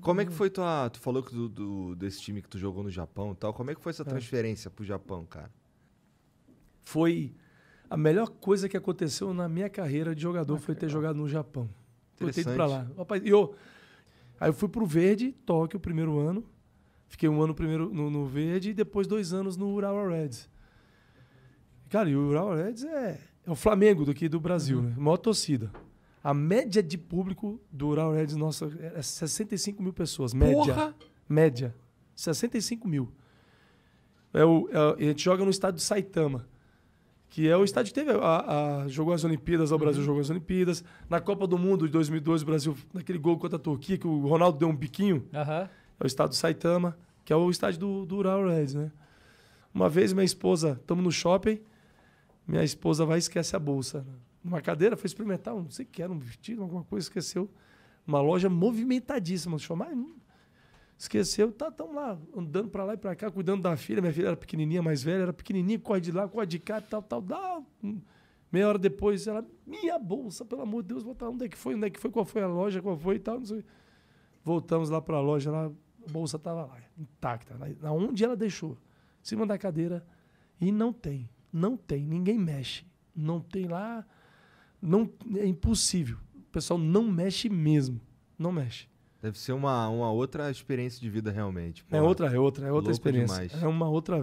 Como é que uhum. foi tua. Tu falou que do, do, desse time que tu jogou no Japão e tal. Como é que foi essa é. transferência é. pro Japão, cara? Foi a melhor coisa que aconteceu na minha carreira de jogador ah, foi ter legal. jogado no Japão. Foi ter ido pra lá. Rapaz, eu, aí eu fui pro Verde, Tóquio, o primeiro ano. Fiquei um ano primeiro no, no Verde e depois dois anos no Urawa Reds. Cara, e o Urawa Reds é, é o Flamengo do do Brasil, uhum. né? A maior torcida. A média de público do Ural Nerds, nossa, é 65 mil pessoas. Média. Porra! Média. 65 mil. É o, é, a gente joga no estádio de Saitama, que é o estádio que teve a, a jogou as Olimpíadas, o uhum. Brasil uhum. jogou as Olimpíadas. Na Copa do Mundo de 2012, o Brasil, naquele gol contra a Turquia, que o Ronaldo deu um biquinho. Uhum. É o estádio de Saitama, que é o estádio do, do Ural Reds, né? Uma vez minha esposa, estamos no shopping, minha esposa vai e esquece a bolsa. Né? numa cadeira, foi experimentar, um, não sei o que era, um vestido, alguma coisa, esqueceu. Uma loja movimentadíssima, não chamar, esqueceu, tá tão lá, andando para lá e para cá, cuidando da filha, minha filha era pequenininha, mais velha, era pequenininha, corre de lá, corre de cá, tal, tal, tal. Meia hora depois, ela, minha bolsa, pelo amor de Deus, botar onde é que foi, onde é que foi, qual foi a loja, qual foi e tal, não sei. Voltamos lá para a loja, lá, a bolsa estava lá, intacta, na onde ela deixou, em cima da cadeira, e não tem, não tem, ninguém mexe, não tem lá, não, é impossível. O pessoal não mexe mesmo. Não mexe. Deve ser uma, uma outra experiência de vida, realmente. É outra, é outra, é outra experiência. Demais. É uma outra